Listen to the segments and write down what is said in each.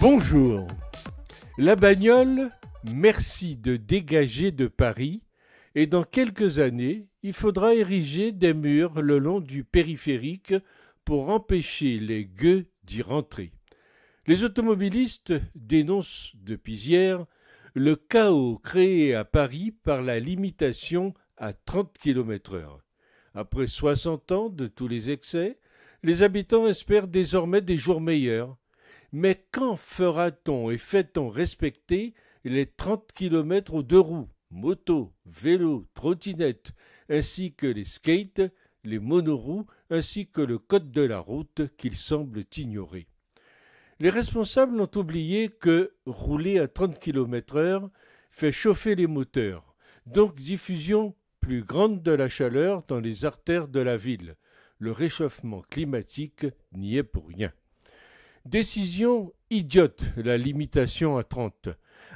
Bonjour. La bagnole, merci de dégager de Paris, et dans quelques années, il faudra ériger des murs le long du périphérique pour empêcher les gueux d'y rentrer. Les automobilistes dénoncent depuis hier le chaos créé à Paris par la limitation à 30 km heure. Après 60 ans de tous les excès, les habitants espèrent désormais des jours meilleurs. Mais quand fera-t-on et fait-on respecter les 30 km aux deux roues, moto, vélo, trottinette, ainsi que les skates, les monoroues, ainsi que le code de la route qu'ils semblent ignorer? Les responsables ont oublié que rouler à 30 km/h fait chauffer les moteurs, donc diffusion plus grande de la chaleur dans les artères de la ville. Le réchauffement climatique n'y est pour rien. Décision idiote, la limitation à 30.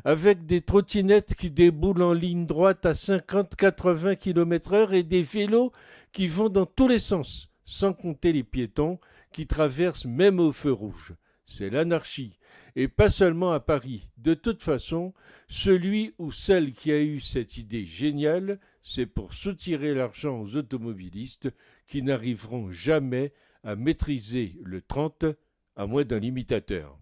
Avec des trottinettes qui déboulent en ligne droite à 50-80 km/h et des vélos qui vont dans tous les sens, sans compter les piétons qui traversent même au feu rouge c'est l'anarchie, et pas seulement à Paris. De toute façon, celui ou celle qui a eu cette idée géniale, c'est pour soutirer l'argent aux automobilistes qui n'arriveront jamais à maîtriser le 30 à moins d'un limitateur.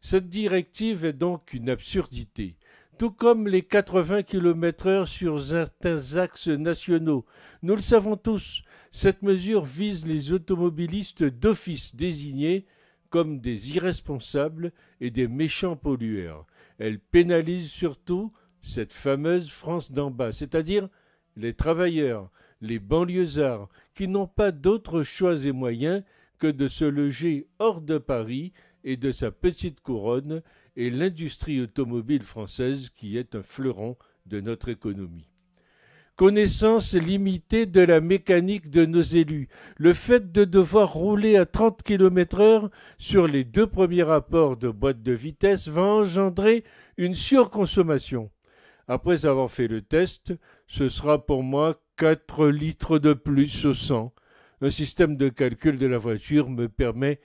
Cette directive est donc une absurdité, tout comme les 80 km/h sur certains axes nationaux. Nous le savons tous, cette mesure vise les automobilistes d'office désignés comme des irresponsables et des méchants pollueurs. Elle pénalise surtout cette fameuse France d'en bas, c'est-à-dire les travailleurs, les banlieusards, qui n'ont pas d'autres choix et moyens que de se loger hors de Paris et de sa petite couronne, et l'industrie automobile française qui est un fleuron de notre économie connaissance limitée de la mécanique de nos élus, le fait de devoir rouler à 30 km heure sur les deux premiers rapports de boîte de vitesse va engendrer une surconsommation. Après avoir fait le test, ce sera pour moi 4 litres de plus au 100. Un système de calcul de la voiture me permet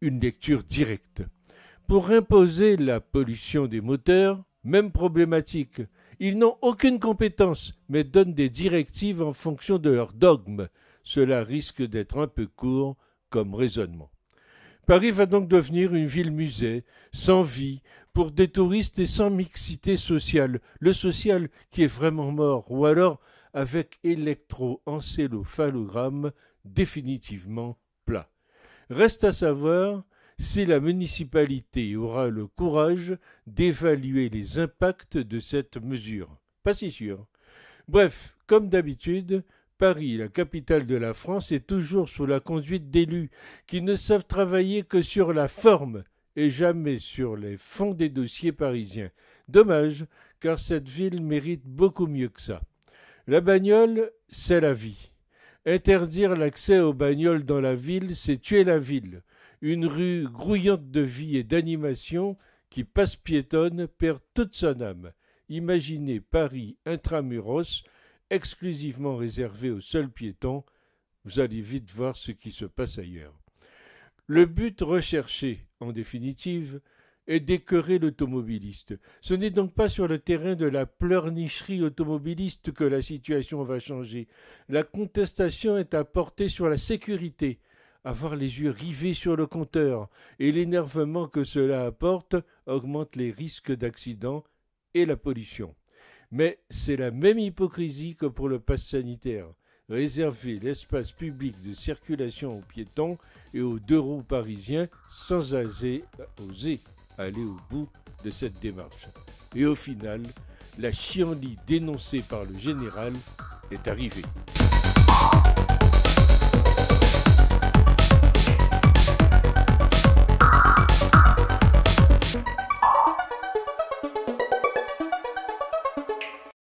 une lecture directe. Pour imposer la pollution des moteurs, même problématique. Ils n'ont aucune compétence, mais donnent des directives en fonction de leurs dogmes. Cela risque d'être un peu court comme raisonnement. Paris va donc devenir une ville-musée, sans vie, pour des touristes et sans mixité sociale, le social qui est vraiment mort, ou alors avec électro encélophalogramme définitivement plat. Reste à savoir si la municipalité aura le courage d'évaluer les impacts de cette mesure. Pas si sûr. Bref, comme d'habitude, Paris, la capitale de la France, est toujours sous la conduite d'élus qui ne savent travailler que sur la forme et jamais sur les fonds des dossiers parisiens. Dommage, car cette ville mérite beaucoup mieux que ça. La bagnole, c'est la vie. Interdire l'accès aux bagnoles dans la ville, c'est tuer la ville une rue grouillante de vie et d'animation qui passe piétonne perd toute son âme. Imaginez Paris intramuros, exclusivement réservé aux seuls piétons, vous allez vite voir ce qui se passe ailleurs. Le but recherché, en définitive, est d'écœurer l'automobiliste. Ce n'est donc pas sur le terrain de la pleurnicherie automobiliste que la situation va changer. La contestation est à porter sur la sécurité, avoir les yeux rivés sur le compteur, et l'énervement que cela apporte augmente les risques d'accident et la pollution. Mais c'est la même hypocrisie que pour le pass sanitaire. Réserver l'espace public de circulation aux piétons et aux deux roues parisiens sans oser, aller au bout de cette démarche. Et au final, la chienlit dénoncée par le général est arrivée.